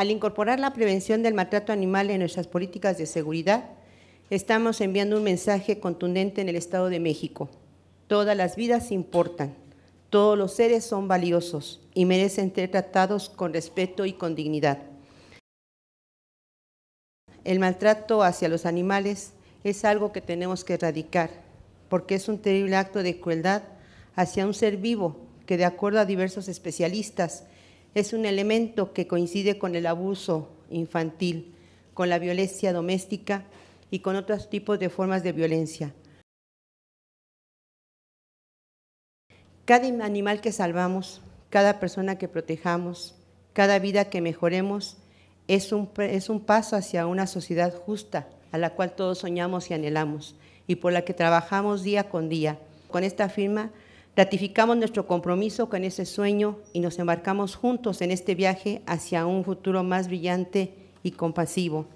Al incorporar la prevención del maltrato animal en nuestras políticas de seguridad, estamos enviando un mensaje contundente en el Estado de México. Todas las vidas importan, todos los seres son valiosos y merecen ser tratados con respeto y con dignidad. El maltrato hacia los animales es algo que tenemos que erradicar, porque es un terrible acto de crueldad hacia un ser vivo que, de acuerdo a diversos especialistas, es un elemento que coincide con el abuso infantil, con la violencia doméstica y con otros tipos de formas de violencia. Cada animal que salvamos, cada persona que protejamos, cada vida que mejoremos, es un, paso hacia una sociedad justa a la cual todos soñamos y anhelamos y por la que trabajamos día con día. Con esta firma Ratificamos nuestro compromiso con ese sueño y nos embarcamos juntos en este viaje hacia un futuro más brillante y compasivo.